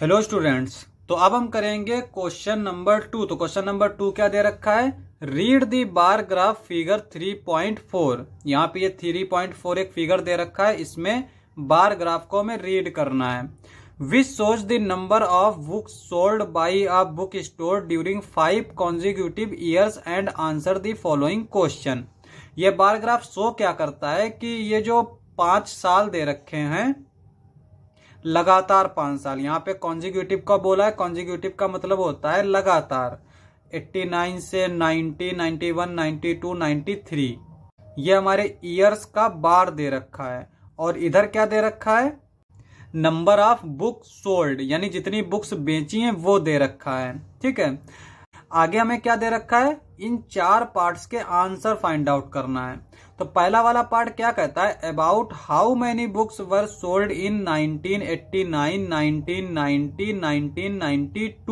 hello students तो अब हम करेंगे क्वेश्चन नंबर टू तो क्वेश्चन नंबर टू क्या दे रखा है read the bar graph figure three point four यहाँ पे थ्री पॉइंट फोर एक फिगर दे रखा है इसमें बार ग्राफ को हमें रीड करना है which shows the number of book sold by a book store during five consecutive years and answer the following question ये बार ग्राफ शो क्या करता है कि ये जो पांच साल दे रखे हैं लगातार पाँच साल यहाँ पे कॉन्जिक्यूटिव का बोला है कॉन्जिक्यूटिव का मतलब होता है लगातार 89 से 90, 91, 92, 93 ये हमारे ईयर्स का बार दे रखा है और इधर क्या दे रखा है नंबर ऑफ बुक सोल्ड यानी जितनी बुक्स बेची हैं वो दे रखा है ठीक है आगे हमें क्या दे रखा है इन चार पार्ट्स के आंसर फाइंड आउट करना है तो पहला वाला पार्ट क्या कहता है about how many books were sold in 1989, 1990, 1992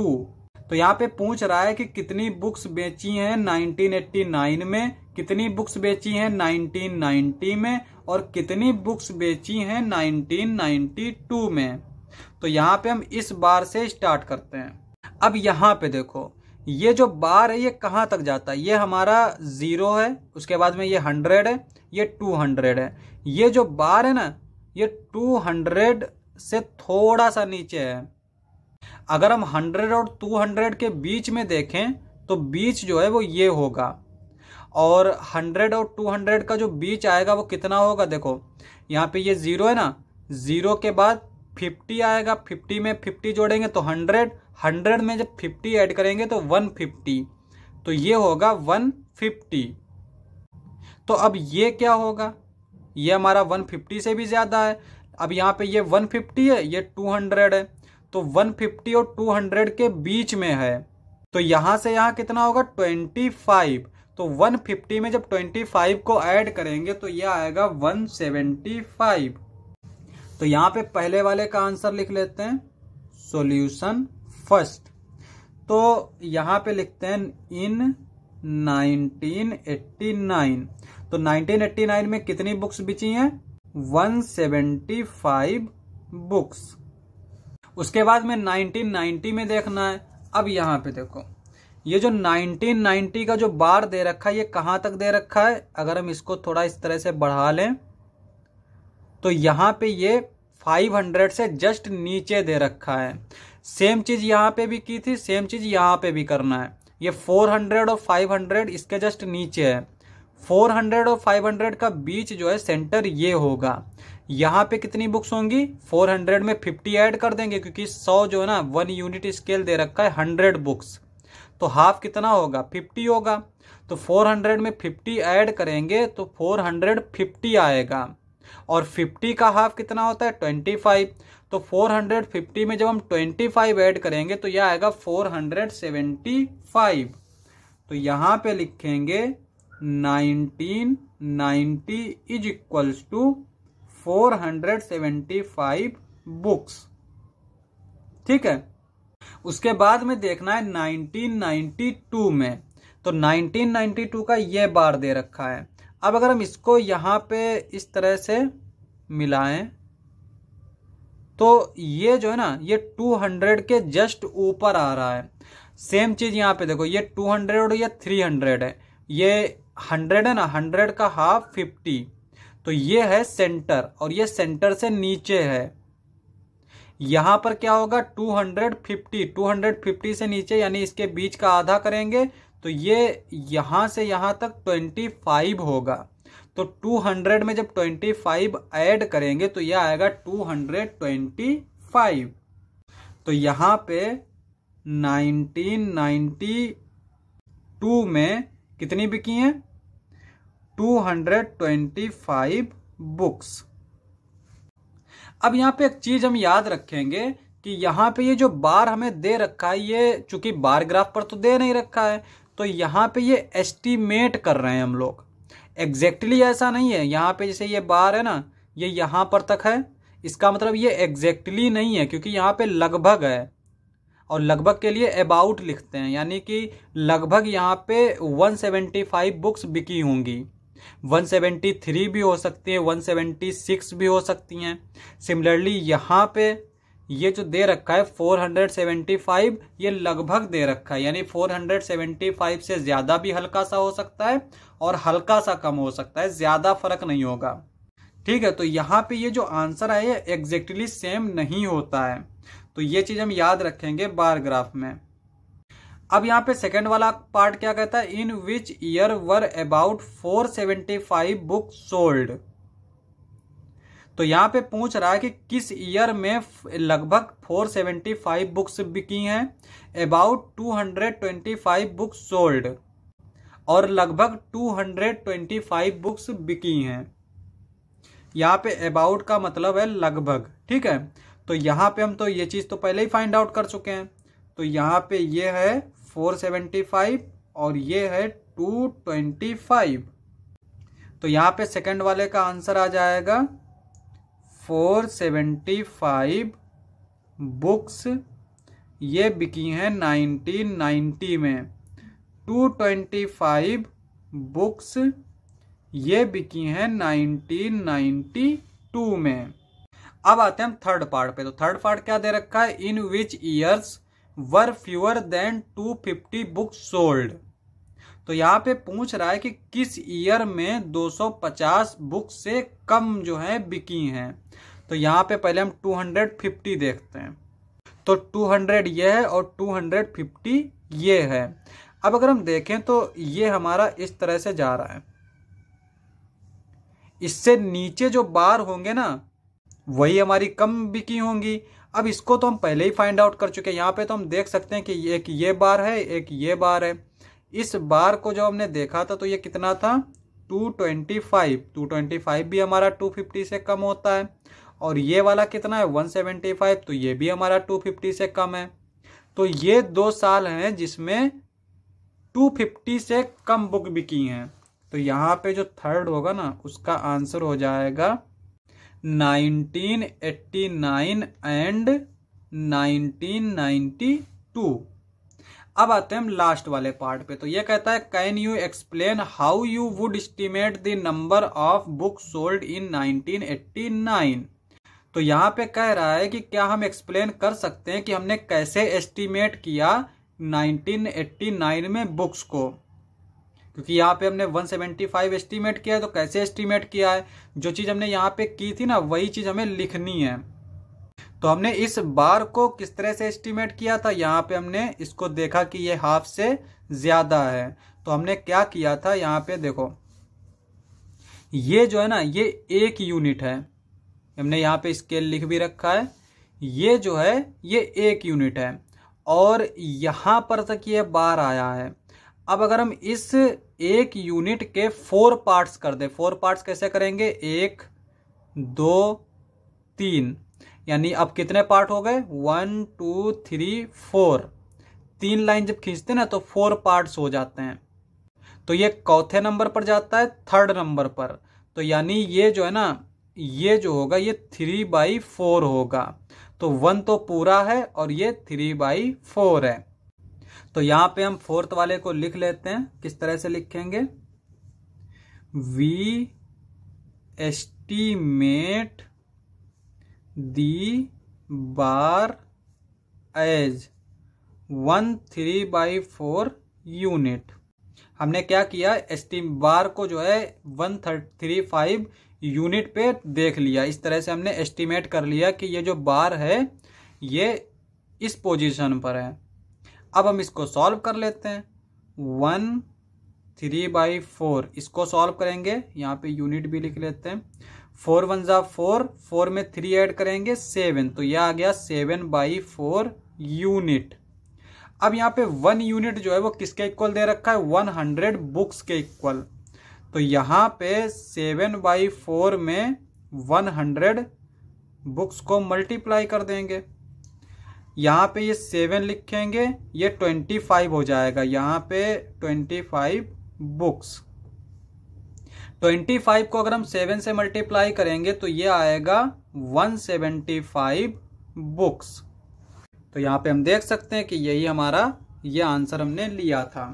तो यहाँ पे पूछ रहा है कि कितनी बुक्स बेची हैं 1989 में कितनी बुक्स बेची हैं 1990 में और कितनी बुक्स बेची हैं 1992 में तो यहाँ पे हम इस बार से स्टार्ट करते हैं अब यहाँ पे देखो ये जो बार है ये कहाँ तक जाता है ये हमारा ज़ीरो है उसके बाद में ये हंड्रेड है ये टू हंड्रेड है ये जो बार है ना ये टू हंड्रेड से थोड़ा सा नीचे है अगर हम हंड्रेड और टू हंड्रेड के बीच में देखें तो बीच जो है वो ये होगा और हंड्रेड और टू हंड्रेड का जो बीच आएगा वो कितना होगा देखो यहाँ पे ये ज़ीरो है ना ज़ीरो के बाद फिफ्टी आएगा फिफ्टी में फिफ्टी जोड़ेंगे तो हंड्रेड हंड्रेड में जब फिफ्टी ऐड करेंगे तो वन फिफ्टी तो ये होगा वन फिफ्टी तो अब ये क्या होगा ये हमारा वन फिफ्टी से भी ज़्यादा है अब यहाँ पे ये वन फिफ्टी है ये टू हंड्रेड है तो वन फिफ्टी और टू हंड्रेड के बीच में है तो यहाँ से यहाँ कितना होगा ट्वेंटी फाइव तो वन फिफ्टी में जब ट्वेंटी फाइव को ऐड करेंगे तो यह आएगा वन सेवेंटी फाइव तो यहाँ पे पहले वाले का आंसर लिख लेते हैं सोल्यूशन फर्स्ट तो यहां पे लिखते हैं इन 1989 तो 1989 में कितनी बुक्स बिची हैं 175 बुक्स उसके बाद में 1990 में देखना है अब यहाँ पे देखो ये जो 1990 का जो बार दे रखा है ये कहाँ तक दे रखा है अगर हम इसको थोड़ा इस तरह से बढ़ा लें तो यहाँ पे ये 500 से जस्ट नीचे दे रखा है सेम चीज़ यहाँ पे भी की थी सेम चीज़ यहाँ पे भी करना है ये 400 और 500 इसके जस्ट नीचे है 400 और 500 का बीच जो है सेंटर ये होगा यहाँ पे कितनी बुक्स होंगी 400 में 50 ऐड कर देंगे क्योंकि 100 जो है ना वन यूनिट स्केल दे रखा है 100 बुक्स तो हाफ कितना होगा 50 होगा तो 400 में 50 ऐड करेंगे तो 450 आएगा और 50 का हाफ कितना होता है 25 तो 450 में जब हम 25 ऐड करेंगे तो यह आएगा 475 तो यहां पे लिखेंगे 1990 ninety is equals to four books ठीक है उसके बाद में देखना है 1992 में तो 1992 का यह बार दे रखा है अब अगर हम इसको यहां पे इस तरह से मिलाएं तो ये जो है ना ये 200 के जस्ट ऊपर आ रहा है सेम चीज़ यहाँ पे देखो ये 200 और ये 300 है ये 100 है ना 100 का हाफ 50 तो ये है सेंटर और ये सेंटर से नीचे है यहां पर क्या होगा 250 250 से नीचे यानी इसके बीच का आधा करेंगे तो ये यहां से यहां तक 25 होगा तो 200 में जब 25 ऐड करेंगे तो यह आएगा 225 तो यहां पे 1992 में कितनी बिकी हैं 225 बुक्स अब यहां पे एक चीज हम याद रखेंगे कि यहां पे ये जो बार हमें दे रखा है ये चूंकि बार ग्राफ पर तो दे नहीं रखा है तो यहां पे ये एस्टीमेट कर रहे हैं हम लोग एग्जैक्टली ऐसा नहीं है यहाँ पे जैसे ये बार है ना ये यहाँ पर तक है इसका मतलब ये एग्जैक्टली नहीं है क्योंकि यहाँ पे लगभग है और लगभग के लिए अबाउट लिखते हैं यानी कि लगभग यहाँ पे 175 बुक्स बिकी होंगी 173 भी हो सकती हैं 176 भी हो सकती हैं सिमिलरली यहाँ पे ये जो दे रखा है 475 ये लगभग दे रखा है यानी 475 से ज़्यादा भी हल्का सा हो सकता है और हल्का सा कम हो सकता है ज़्यादा फर्क नहीं होगा ठीक है तो यहाँ पे ये जो आंसर है ये एग्जैक्टली सेम नहीं होता है तो ये चीज़ हम याद रखेंगे बार ग्राफ में अब यहाँ पे सेकंड वाला पार्ट क्या कहता है in which year were about 475 book sold तो यहाँ पे पूछ रहा है कि किस ईयर में लगभग 475 बुक्स बिकी हैं अबाउट 225 बुक्स सोल्ड और लगभग 225 बुक्स बिकी हैं यहाँ पे अबाउट का मतलब है लगभग ठीक है तो यहाँ पे हम तो ये चीज़ तो पहले ही फाइंड आउट कर चुके हैं तो यहाँ पे ये है 475 और ये है 225 तो यहाँ पे सेकंड वाले का आंसर आ जाएगा फोर सेवेंटी फाइव बुक्स ये बिकी हैं नाइनटीन नाइन्टी में टू ट्वेंटी फाइव बुक्स ये बिकी हैं नाइनटीन नाइन्टी टू में अब आते हैं हम थर्ड पार्ट पे तो थर्ड पार्ट क्या दे रखा है in which years were fewer than two fifty books sold तो यहाँ पे पूछ रहा है कि किस ईयर में 250 बुक से कम जो है बिकी हैं तो यहाँ पे पहले हम 250 देखते हैं तो 200 ये है और 250 ये है अब अगर हम देखें तो ये हमारा इस तरह से जा रहा है इससे नीचे जो बार होंगे ना वही हमारी कम बिकी होंगी अब इसको तो हम पहले ही फाइंड आउट कर चुके हैं यहाँ पे तो हम देख सकते हैं कि एक ये बार है एक ये बार है इस बार को जब हमने देखा था तो ये कितना था 225 225 भी हमारा 250 से कम होता है और ये वाला कितना है 175 तो ये भी हमारा 250 से कम है तो ये दो साल हैं जिसमें 250 से कम बुक बिकी हैं तो यहाँ पे जो थर्ड होगा ना उसका आंसर हो जाएगा 1989 एंड 1992 अब आते हैं हम लास्ट वाले पार्ट पे तो ये कहता है can you explain how you would estimate the number of book sold in 1989 तो यहाँ पे कह रहा है कि क्या हम एक्सप्लेन कर सकते हैं कि हमने कैसे एस्टिमेट किया 1989 में बुक्स को क्योंकि यहाँ पे हमने 175 एस्टिमेट किया है तो कैसे एस्टिमेट किया है जो चीज़ हमने यहाँ पे की थी ना वही चीज़ हमें लिखनी है तो हमने इस बार को किस तरह से एस्टिमेट किया था यहाँ पे हमने इसको देखा कि ये हाफ से ज़्यादा है तो हमने क्या किया था यहाँ पे देखो ये जो है ना ये एक यूनिट है हमने यहाँ पे स्केल लिख भी रखा है ये जो है ये एक यूनिट है और यहाँ पर तक ये बार आया है अब अगर हम इस एक यूनिट के फोर पार्ट्स कर दें फोर पार्ट्स कैसे करेंगे एक दो तीन यानी अब कितने पार्ट हो गए वन टू थ्री फोर तीन लाइन जब खींचते हैं ना तो फोर पार्ट्स हो जाते हैं तो ये चौथे नंबर पर जाता है थर्ड नंबर पर तो यानी ये जो है ना ये जो होगा ये थ्री बाई फोर होगा तो वन तो पूरा है और ये थ्री बाई फोर है तो यहां पे हम फोर्थ वाले को लिख लेते हैं किस तरह से लिखेंगे we estimate the bar as one three by four unit हमने क्या किया एस्टीम बार को जो है वन थ्री फाइव यूनिट पे देख लिया इस तरह से हमने एस्टिमेट कर लिया कि ये जो बार है ये इस पोजीशन पर है अब हम इसको सॉल्व कर लेते हैं वन थ्री बाई फोर इसको सॉल्व करेंगे यहाँ पे यूनिट भी लिख लेते हैं फोर वन ज़ा फोर फोर में थ्री ऐड करेंगे सेवन तो यह आ गया सेवन बाई फोर यूनिट अब यहाँ पे वन यूनिट जो है वो किसके इक्वल दे रखा है वन हंड्रेड बुक्स के इक्वल तो यहाँ पे सेवन बाई फोर में वन हंड्रेड बुक्स को मल्टीप्लाई कर देंगे यहाँ पे ये सेवन लिखेंगे ये ट्वेंटी फाइव हो जाएगा यहाँ पे twenty five books twenty five को अगर हम सेवन से मल्टीप्लाई करेंगे तो ये आएगा वन सेवेंटी फाइव बुक्स तो यहाँ पे हम देख सकते हैं कि यही हमारा ये आंसर हमने लिया था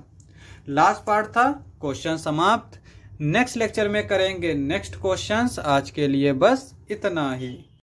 लास्ट पार्ट था क्वेश्चन समाप्त नेक्स्ट लेक्चर में करेंगे नेक्स्ट क्वेश्चंस आज के लिए बस इतना ही